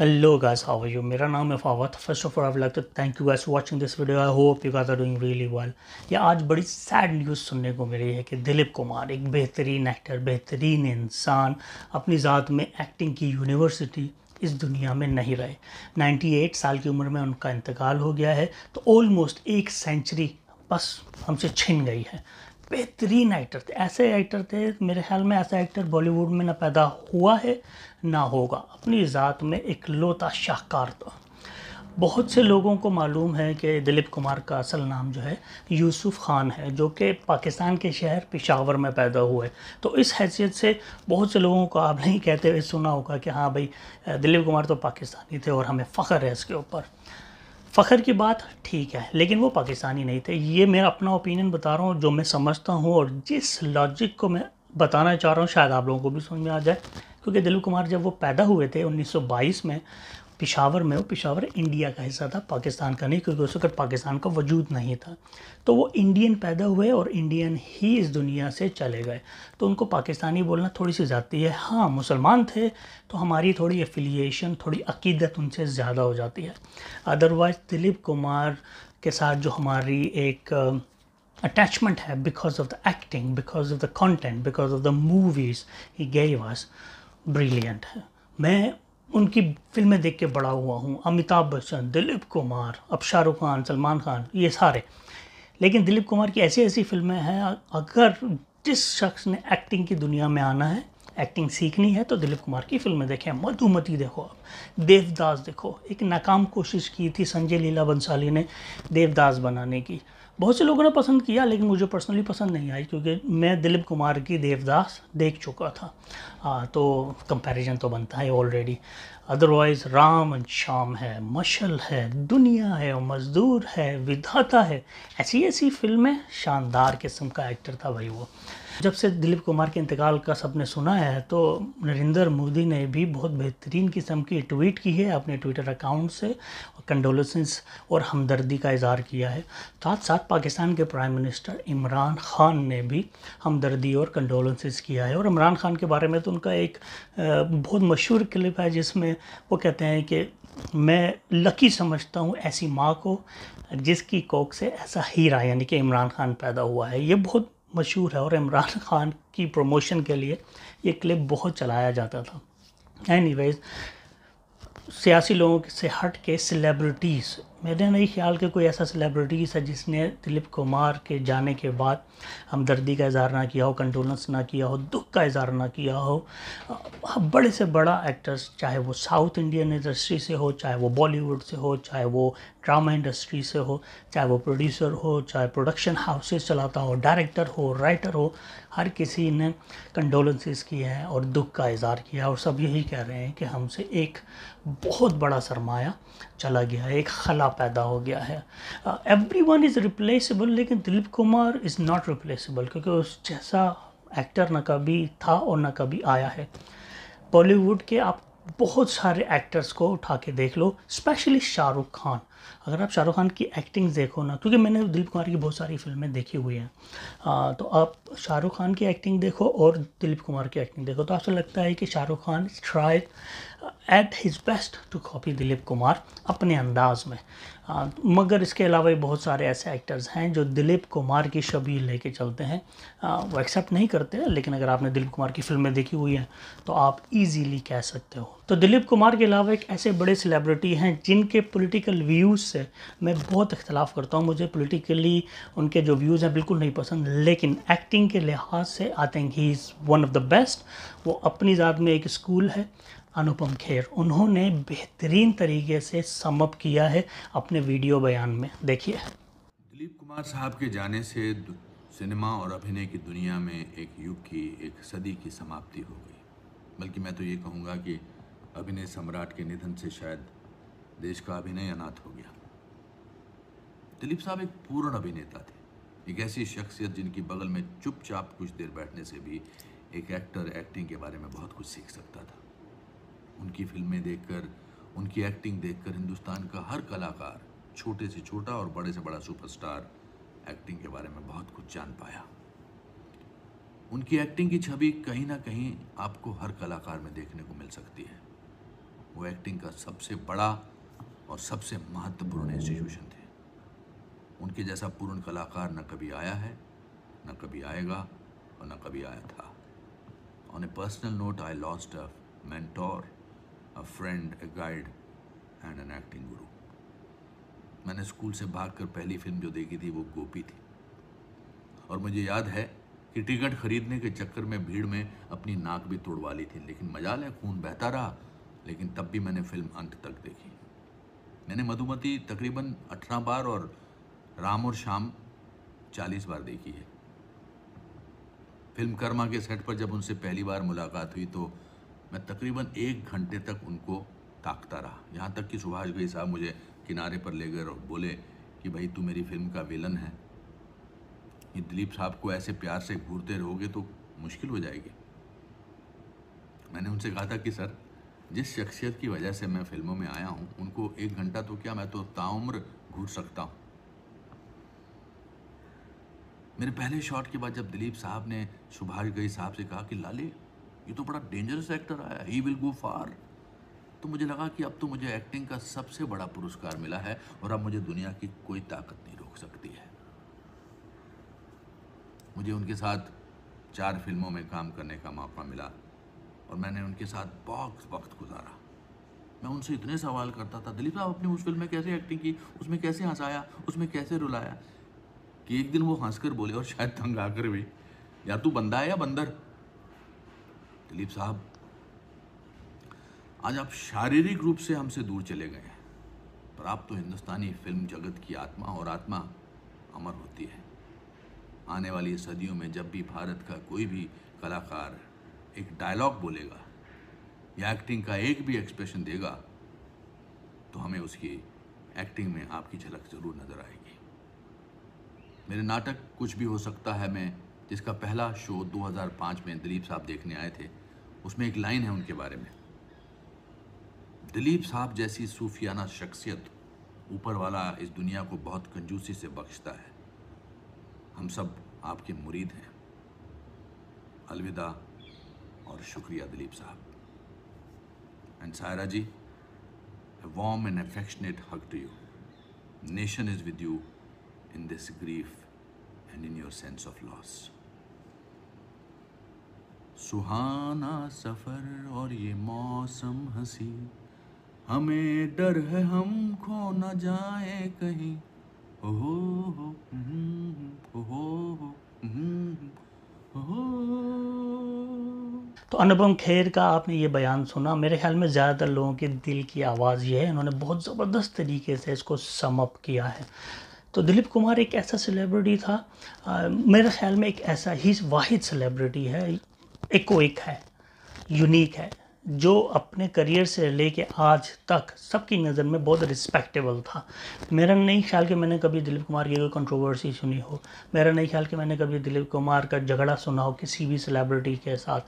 Hello guys how are you मेरा नाम है Fawad first of all I like to thank you guys watching this video I hope you guys are doing really well ये आज बड़ी sad news सुनने को मिली है कि दिलीप कुमार एक बेहतरीन एक्टर बेहतरीन इंसान अपनी ज़ात में एक्टिंग की यूनिवर्सिटी इस दुनिया में नहीं रहे 98 साल की उम्र में उनका इंतकाल हो गया है तो ऑलमोस्ट एक सेंचुरी बस हमसे छिन गई है बेहतरीन एक्टर थे ऐसे एक्टर थे मेरे ख्याल में ऐसा एक्टर बॉलीवुड में ना पैदा हुआ है ना होगा अपनी ज़ात में एक लोता शाहकार था तो। बहुत से लोगों को मालूम है कि दिलीप कुमार का असल नाम जो है यूसुफ ख़ान है जो कि पाकिस्तान के शहर पिशावर में पैदा हुए तो इस हैसियत से बहुत से लोगों को आप नहीं कहते हुए सुना होगा कि हाँ भाई दिलीप कुमार तो पाकिस्तानी थे और हमें फ़ख्र है इसके ऊपर फ़खर की बात ठीक है लेकिन वो पाकिस्तानी नहीं थे ये मेरा अपना ओपिनियन बता रहा हूँ जो मैं समझता हूँ और जिस लॉजिक को मैं बताना चाह रहा हूँ शायद आप लोगों को भी समझ में आ जाए क्योंकि दिलीप कुमार जब वो पैदा हुए थे 1922 में पिशावर में वो पिशावर इंडिया का हिस्सा था पाकिस्तान का नहीं क्योंकि उस वक्त पाकिस्तान का वजूद नहीं था तो वो इंडियन पैदा हुए और इंडियन ही इस दुनिया से चले गए तो उनको पाकिस्तानी बोलना थोड़ी सी जाती है हाँ मुसलमान थे तो हमारी थोड़ी एफिलिएशन थोड़ी अकीदत उनसे ज़्यादा हो जाती है अदरवाइज़ दिलीप कुमार के साथ जो हमारी एक अटैचमेंट है because of the acting because of the content because of the movies he gave us brilliant है मैं उनकी फिल्में देख के बड़ा हुआ हूँ अमिताभ बच्चन दिलीप कुमार अब शाहरुख खान सलमान खान ये सारे लेकिन दिलीप कुमार की ऐसी ऐसी फिल्में हैं अगर जिस शख्स ने एक्टिंग की दुनिया में आना है एक्टिंग सीखनी है तो दिलीप कुमार की फिल्में देखें मधुमती देखो आप देवदास देखो एक नाकाम कोशिश की थी संजय लीला बंसाली ने देवदास बनाने की बहुत से लोगों ने पसंद किया लेकिन मुझे पर्सनली पसंद नहीं आई क्योंकि मैं दिलीप कुमार की देवदास देख चुका था आ, तो कंपैरिजन तो बनता है ऑलरेडी अदरवाइज राम शाम है मशल है दुनिया है मज़दूर है विधाता है ऐसी ऐसी फिल्में शानदार किस्म का एक्टर था भाई वो जब से दिलीप कुमार के इंतकाल का सबने सुना है तो नरेंद्र मोदी ने भी बहुत बेहतरीन किस्म की ट्वीट की है अपने ट्विटर अकाउंट से कंडोलेंस और हमदर्दी का इजहार किया है साथ साथ पाकिस्तान के प्राइम मिनिस्टर इमरान खान ने भी हमदर्दी और कंडोलेंसेस किया है और इमरान खान के बारे में तो उनका एक बहुत मशहूर क्लिप है जिसमें वो कहते हैं कि मैं लकी समझता हूँ ऐसी माँ को जिसकी कोक से ऐसा हीरा यानी कि इमरान खान पैदा हुआ है ये बहुत मशहूर है और इमरान खान की प्रमोशन के लिए ये क्लिप बहुत चलाया जाता था एनी सियासी लोगों से हट के सेलेब्रिटीज़ मेरे नहीं ख्याल के कोई ऐसा सेलिब्रिटीज़ है जिसने दिलीप कुमार के जाने के बाद हमदर्दी का इजहार ना किया हो कंडोलेंस ना किया हो दुख का इजहार ना किया हो बड़े से बड़ा एक्टर्स चाहे वो साउथ इंडियन इंडस्ट्री से हो चाहे वो बॉलीवुड से हो चाहे वो ड्रामा इंडस्ट्री से हो चाहे वो प्रोड्यूसर हो चाहे प्रोडक्शन हाउसेस चलाता हो डायरेक्टर हो राइटर हो हर किसी ने कंडोलेंसेस किए हैं और दुख का इजहार किया और सब यही कह रहे हैं कि हमसे एक बहुत बड़ा सरमाया चला गया है एक खला पैदा हो गया है एवरी वन इज़ रिप्लेसेबल लेकिन Dilip Kumar is not replaceable क्योंकि उस जैसा एक्टर ना कभी था और ना कभी आया है बॉलीवुड के आप बहुत सारे एक्टर्स को उठा के देख लो स्पेशली शाहरुख खान अगर आप शाहरुख खान की एक्टिंग देखो ना क्योंकि मैंने तो दिलीप कुमार की बहुत सारी फिल्में देखी हुई हैं तो आप शाहरुख खान की एक्टिंग देखो और दिलीप कुमार की एक्टिंग देखो तो आपसे लगता है कि Shahrukh Khan try at his best to copy Dilip Kumar अपने अंदाज में आ, मगर इसके अलावा भी बहुत सारे ऐसे एक्टर्स हैं जो दिलीप कुमार की छवि लेके चलते हैं आ, वो एक्सेप्ट नहीं करते लेकिन अगर आपने दिलीप कुमार की फिल्में देखी हुई हैं तो आप इजीली कह सकते हो तो दिलीप कुमार के अलावा एक ऐसे बड़े सेलिब्रिटी हैं जिनके पॉलिटिकल व्यूज़ से मैं बहुत इख्तलाफ करता हूँ मुझे पोलिटिकली उनके जो व्यूज़ हैं बिल्कुल नहीं पसंद लेकिन एक्टिंग के लिहाज से I think he is one of the best वो अपनी ज़ात में एक स्कूल है अनुपम खेर उन्होंने बेहतरीन तरीके से समअप किया है अपने वीडियो बयान में देखिए दिलीप कुमार साहब के जाने से सिनेमा और अभिनय की दुनिया में एक युग की एक सदी की समाप्ति हो गई बल्कि मैं तो ये कहूँगा कि अभिनय सम्राट के निधन से शायद देश का अभिनय अनाथ हो गया दिलीप साहब एक पूर्ण अभिनेता थे एक ऐसी शख्सियत जिनकी बगल में चुपचाप कुछ देर बैठने से भी एक एक्टर एक्टिंग के बारे में बहुत कुछ सीख सकता था उनकी फिल्में देखकर उनकी एक्टिंग देखकर हिंदुस्तान का हर कलाकार छोटे से छोटा और बड़े से बड़ा सुपरस्टार एक्टिंग के बारे में बहुत कुछ जान पाया उनकी एक्टिंग की छवि कहीं ना कहीं आपको हर कलाकार में देखने को मिल सकती है वो एक्टिंग का सबसे बड़ा और सबसे महत्वपूर्ण इंस्टीट्यूशन थे उनके जैसा पूर्ण कलाकार न कभी आया है न कभी आएगा और न कभी आया था on a personal note I lost a mentor, a friend a guide and an acting guru मैंने स्कूल से भागकर पहली फिल्म जो देखी थी वो गोपी थी और मुझे याद है कि टिकट खरीदने के चक्कर में भीड़ में अपनी नाक भी तोड़वा ली थी लेकिन मजा ले खून बहता रहा लेकिन तब भी मैंने फिल्म अंत तक देखी मैंने मधुमती तकरीबन अठारह बार और राम और शाम चालीस बार देखी है फिल्म कर्मा के सेट पर जब उनसे पहली बार मुलाकात हुई तो मैं तकरीबन एक घंटे तक उनको ताकता रहा यहाँ तक कि सुभाष भाई साहब मुझे किनारे पर ले गए और बोले कि भाई तू मेरी फिल्म का विलन है ये दिलीप साहब को ऐसे प्यार से घूरते रहोगे तो मुश्किल हो जाएगी मैंने उनसे कहा था कि सर जिस शख्सियत की वजह से मैं फिल्मों में आया हूँ उनको एक घंटा तो क्या मैं तो ताउम्र घूर सकता हूँ मेरे पहले शॉट के बाद जब दिलीप साहब ने सुभाष गई साहब से कहा कि लाले ये तो बड़ा डेंजरस एक्टर आया ही विल गो फार तो मुझे लगा कि अब तो मुझे एक्टिंग का सबसे बड़ा पुरस्कार मिला है और अब मुझे दुनिया की कोई ताकत नहीं रोक सकती है मुझे उनके साथ चार फिल्मों में काम करने का मौका मिला और मैंने उनके साथ बहुत वक्त गुजारा मैं उनसे इतने सवाल करता था दिलीप साहब अपनी उस फिल्म में कैसे एक्टिंग की उसमें कैसे हंसाया उसमें कैसे रुलाया कि एक दिन वो हंसकर बोले और शायद तंग आकर भी या तू बंदा है या बंदर दिलीप साहब आज आप शारीरिक रूप से हमसे दूर चले गए हैं पर आप तो हिंदुस्तानी फिल्म जगत की आत्मा और आत्मा अमर होती है आने वाली सदियों में जब भी भारत का कोई भी कलाकार एक डायलॉग बोलेगा या एक्टिंग का एक भी एक्सप्रेशन देगा तो हमें उसकी एक्टिंग में आपकी झलक ज़रूर नज़र आएगी मेरे नाटक कुछ भी हो सकता है मैं जिसका पहला शो 2005 में दिलीप साहब देखने आए थे उसमें एक लाइन है उनके बारे में दिलीप साहब जैसी सूफियाना शख्सियत ऊपर वाला इस दुनिया को बहुत कंजूसी से बख्शता है हम सब आपके मुरीद हैं अलविदा और शुक्रिया दिलीप साहब and Saira ji warm and affectionate hug to you nation is with you in this grief and in your sense of loss. सुहाना सफ़र और ये मौसम हंसी हमें डर है हम खो न जाए कहीं हो हो हो हो तो अनुपम खेर का आपने ये बयान सुना मेरे ख्याल में ज़्यादातर लोगों के दिल की आवाज़ ये है इन्होंने बहुत ज़बरदस्त तरीके से इसको समअप किया है तो दिलीप कुमार एक ऐसा सेलिब्रिटी था आ, मेरे ख्याल में एक ऐसा ही वाहिद सेलिब्रिटी है एक को एक है यूनिक है जो अपने करियर से लेके आज तक सबकी नज़र में बहुत रिस्पेक्टेबल था मेरा नहीं ख्याल कि मैंने कभी दिलीप कुमार की कोई कंट्रोवर्सी सुनी हो मेरा नहीं ख्याल कि मैंने कभी दिलीप कुमार का झगड़ा सुना हो किसी भी सेलिब्रिटी के साथ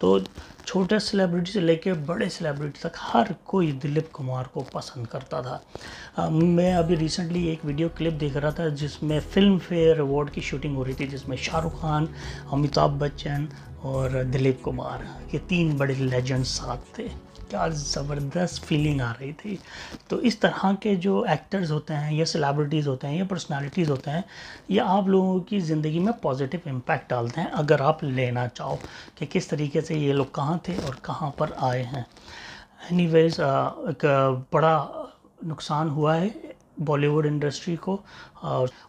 तो छोटे सेलिब्रिटी से लेके बड़े सेलिब्रिटी तक हर कोई दिलीप कुमार को पसंद करता था आ, मैं अभी रिसेंटली एक वीडियो क्लिप देख रहा था जिसमें फिल्म फेयर अवार्ड की शूटिंग हो रही थी जिसमें शाहरुख खान अमिताभ बच्चन और दिलीप कुमार ये तीन बड़े लेजेंड साथ थे क्या ज़बरदस्त फीलिंग आ रही थी तो इस तरह के जो एक्टर्स होते हैं या सेलिब्रिटीज़ होते हैं या पर्सनालिटीज़ होते हैं ये आप लोगों की ज़िंदगी में पॉजिटिव इम्पैक्ट डालते हैं अगर आप लेना चाहो कि किस तरीके से ये लोग कहाँ थे और कहाँ पर आए हैं एनी वेज एक बड़ा नुकसान हुआ है बॉलीवुड इंडस्ट्री को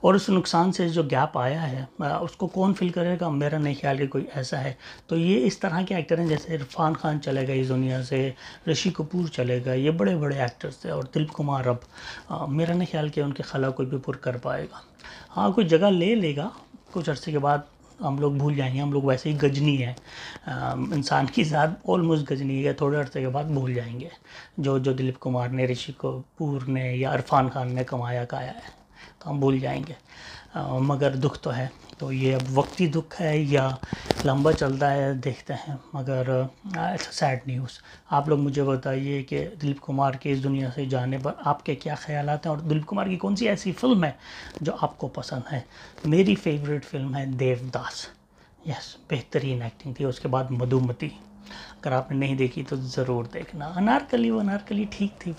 और उस नुकसान से जो गैप आया है उसको कौन फिल करेगा मेरा नहीं ख्याल कि कोई ऐसा है तो ये इस तरह के एक्टर हैं जैसे इरफान खान चले गए इस दुनिया से ऋषि कपूर चले गए ये बड़े बड़े एक्टर्स थे और दिलीप कुमार अब मेरा नहीं ख्याल कि उनके खला कोई भी पुर कर पाएगा हाँ कोई जगह ले लेगा कुछ अर्से के बाद हम लोग भूल जाएंगे हम लोग वैसे ही गजनी है इंसान की ज़ात ऑलमोस्ट गजनी है थोड़े अर्से के बाद भूल जाएंगे जो जो दिलीप कुमार ने ऋषि कपूर ने या इरफान खान ने कमाया काया है तो हम भूल जाएंगे मगर दुख तो है तो ये अब वक्ती दुख है या लंबा चलता है देखते हैं मगर अच्छा सैड न्यूज़ आप लोग मुझे बताइए कि दिलीप कुमार के इस दुनिया से जाने पर आपके क्या ख्याल हैं और दिलीप कुमार की कौन सी ऐसी फ़िल्म है जो आपको पसंद है मेरी फेवरेट फ़िल्म है देवदास यस बेहतरीन एक्टिंग थी उसके बाद मधुमती अगर आपने नहीं देखी तो ज़रूर देखना अनारकली वनारकली अनारकली ठीक थी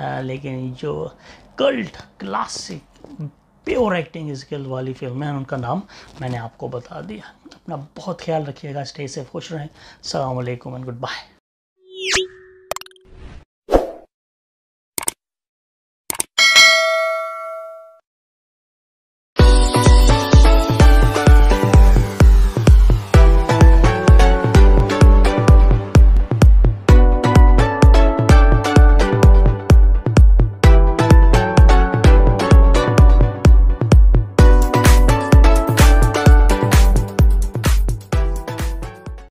आ, लेकिन जो cult classic pure acting skill वाली फिल्म है उनका नाम मैंने आपको बता दिया अपना बहुत ख्याल रखिएगा स्टे से खुश रहें सलामकुम एंड गुड बाय